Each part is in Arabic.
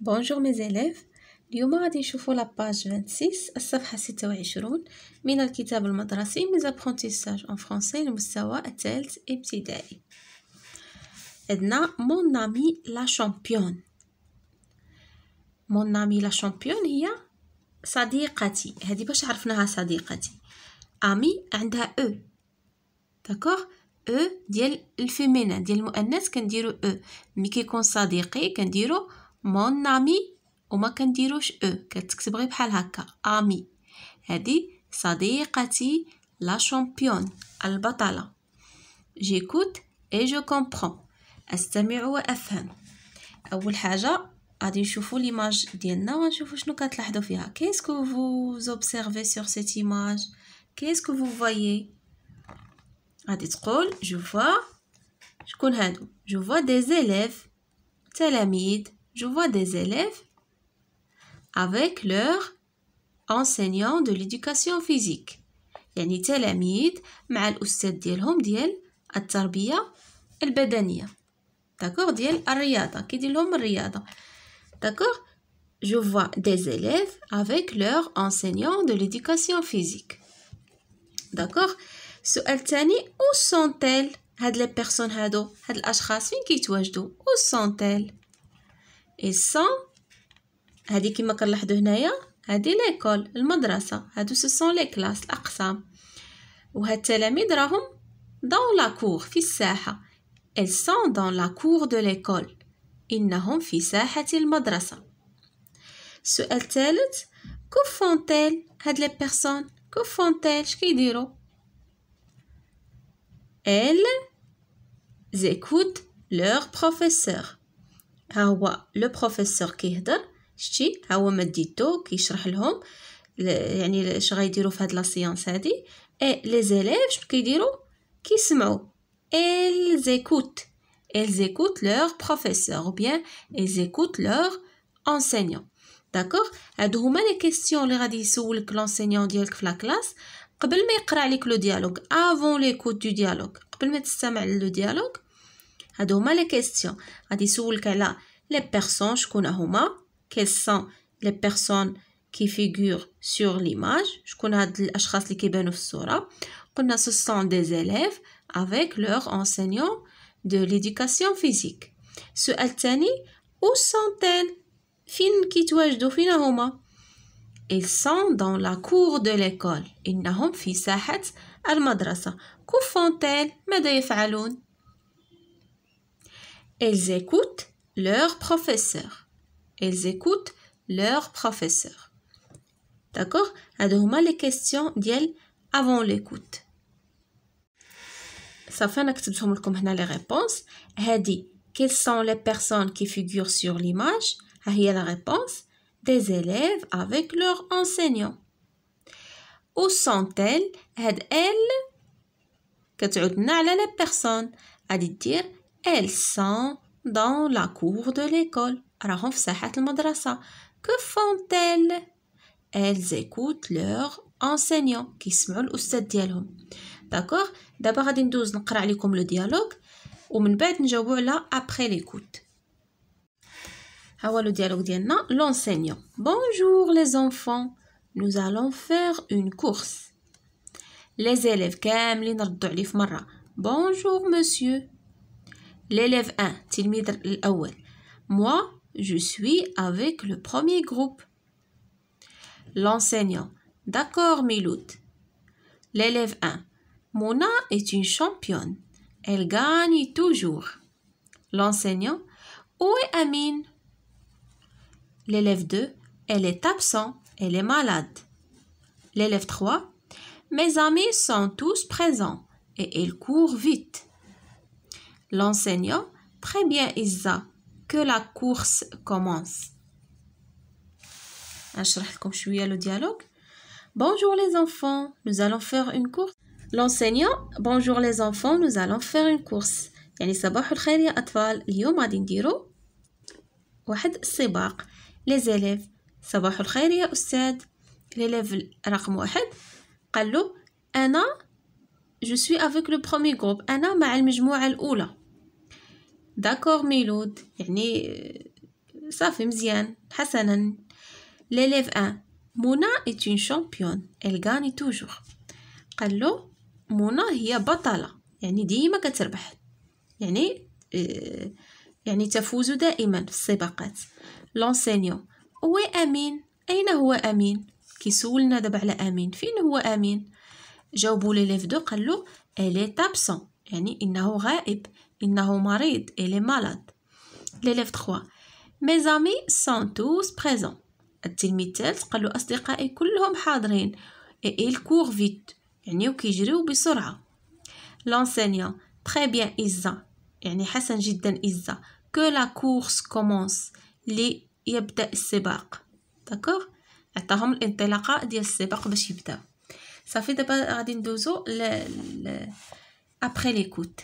بونجور ميزيليف اليوم غادي نشوفو لاباج 26 الصفحه 26 من الكتاب المدرسي ميزابرونتيساج اون فرونسي للمستوى الثالث ابتدائي عندنا مون نامي لا شامبيون مون نامي لا شامبيون هي صديقتي هذه باش عرفناها صديقتي امي عندها او داكوغ او ديال الفيمينان ديال المؤنث كنديرو او e. مي كيكون صديقي كنديرو مون امي وما كنديروش او كتكتب غير بحال هكا امي هادي صديقتي لا شامبيون البطله جيكوت اي جو كومبرون استمع وافهم اول حاجه غادي نشوفوا ليماج ديالنا ونشوفوا شنو كتلاحظوا فيها كيسكو فو زوبسيرفي سور سيت ايماج كيسكو فو فايي غادي تقول جو فوا شكون هادو جو فوا دي زيليف تلاميذ je vois des élèves avec leur enseignant de l'éducation physique يعني تلاميذ مع الأستاذ ديالهم ديال التربية البدنية داكور ديال الرياضة كيدير لهم الرياضة داكور je vois des élèves avec leur enseignant de l'éducation physique داكوغ السؤال الثاني où sont-elles هاد لي بيرسون هادو هاد الاشخاص فين كيتواجدوا où sont-elles سون إيه، هادي كيما كنلاحظوا هنايا هادي ليكول المدرسة هادو سو سون لي كلاس الأقسام وهاد التلاميذ راهم دون لاكور في الساحة إل سون دون لاكور دو ليكول إنهم في ساحة المدرسة السؤال الثالث كو فونتيل هاد لي بيرسون كوفون تيل شكيديرو إل زيكوت لور بروفيسور ها هو لو بروفيسور كيهضر شتي ها هو ماديتو كيشرح لهم يعني اش غايديروا في هاد لا سيونس هادي اي لي زيليف شنو كيديروا كيسمعوا ils زيكوت ils زيكوت لور بروفيسور او بيان ils زيكوت لور enseignant داكوغ هادو هما لي كيسيون لي غادي يسولك لونسينيون ديالك في لا كلاس قبل ما يقرا عليك لو ديالوغ افون ليكوت دو ديالوغ قبل ما تستمع لو ديالوغ Adoma les questions. Adi soukela les personnes qu'on a au mas. sont les personnes qui figurent sur l'image? Qu'on a d'achrasli kibenof sora. Qu'on a ce sont des élèves avec leurs enseignants de l'éducation physique. Ce alterni où sont-elles? Fin kitwaj do fina homa. ils sont dans la cour de l'école. Inhom fi sahet al madrasa. Qu'font-elles? Meda yefalun? Elles écoutent leur professeur. Elles écoutent leur professeur. D'accord a les questions d'elles avant l'écoute. Ça fait que nous avons les réponses. dit, quelles sont les personnes qui figurent sur l'image y a la réponse des élèves avec leur enseignant. Où sont-elles هاد elles tu les personnes dit dire. Elles sont dans la cour de l'école. Que font-elles? Elles écoutent leur enseignant se se ديالهم. D'accord? D'abord, nous allons le dialogue. dialogue. nous ومن بعد نجاوبوا على après l'écoute. ها هو لو l'enseignant. Bonjour les enfants. Nous allons faire une course. Les élèves كاملين Bonjour monsieur l'élève 1, Tilmidr Moi, je suis avec le premier groupe. L'enseignant. D'accord, Miloud. L'élève 1. Mona est une championne. Elle gagne toujours. L'enseignant. Où est Amine L'élève 2. Elle est absent. Elle est malade. L'élève 3. Mes amis sont tous présents et ils courent vite. L'enseignant très bien Isa que la course commence. le dialogue. Bonjour les enfants, nous allons faire une course. L'enseignant, bonjour les enfants, nous allons faire une course. يعني صباح الخير يا أطفال اليوم غادي نديرو واحد السباق les élèves صباح الخير يا أستاذ ليليف رقم واحد قال له أنا جو سوي افيك لو برومي جروب أنا مع المجموعة الأولى داكور ميلود يعني صافي مزيان حسنا ليليف ان منى est une championne elle غاني toujours قال له منى هي بطلة يعني ديما كتربح يعني يعني تفوز دائما في السباقات لونسينيون هو امين اين هو امين كيسولنا دابا على امين فين هو امين جاوبوا ليليف دو قال له الي تابسون يعني انه غائب إنه مريض إلي مالاد ليليف تخوا مي زامي سون توس بريزون التلميذ الثالث قالو أصدقائي كلهم حاضرين إي إل كور فيت يعني وكيجريو بسرعة لانسينيون تخي بيان إزا يعني حسن جدا إزا كو لا كورس كومونس لي يبدأ السباق داكوغ عطاهم الانطلاقة ديال السباق باش يبداو صافي دابا غادي ندوزو ل... ل... ابخي ليكوت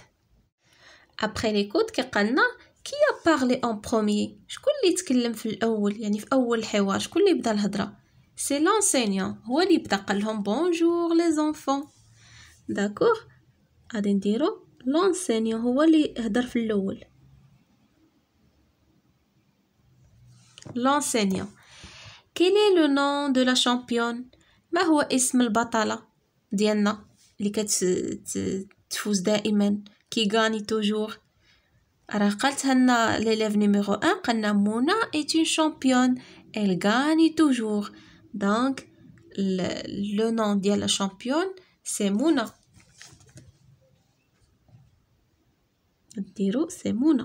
ابخي ليكوت كيقالنا كي بارلي اون برومي شكون اللي تكلم في الاول يعني في اول الحوار شكون اللي بدا الهضره سي لونسينيون هو اللي بدا قال لهم بونجور لي زونفون داكوغ غادي نديرو لونسينيون هو اللي هضر في الاول لونسينيون كيل لو نون دو لا شامبيون ما هو اسم البطله ديالنا اللي كتفوز دائما qui gagne toujours. L'élève numéro 1, Mouna, est une championne. Elle gagne toujours. Donc, le, nom de la championne, c'est Mouna. c'est Mouna.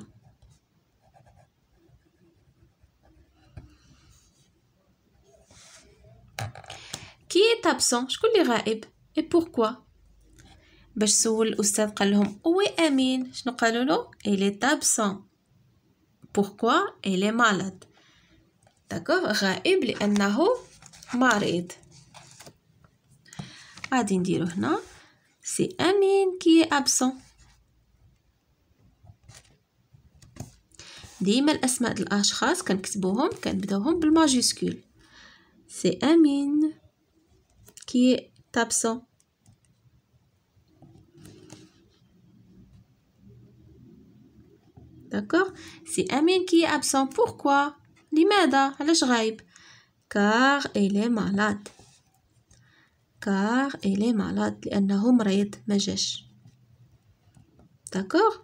Qui est absent Je connais Et pourquoi باش سول الاستاذ قال لهم وي امين شنو قالوا له il est absent pourquoi il داكوغ غائب لانه مريض غادي نديرو هنا سي امين كي ابسون ديما الاسماء د الاشخاص كنكتبوهم كنبداوهم بالماجيسكول سي امين كي تابسون D'accord C'est Amin qui est absent. Pourquoi Car elle est malade. Car elle est malade. D'accord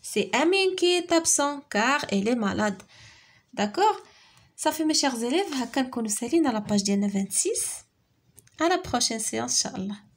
C'est Amin qui est absent car elle est malade. D'accord Ça fait mes chers élèves, à la page 26. À la prochaine séance, Inch'Allah.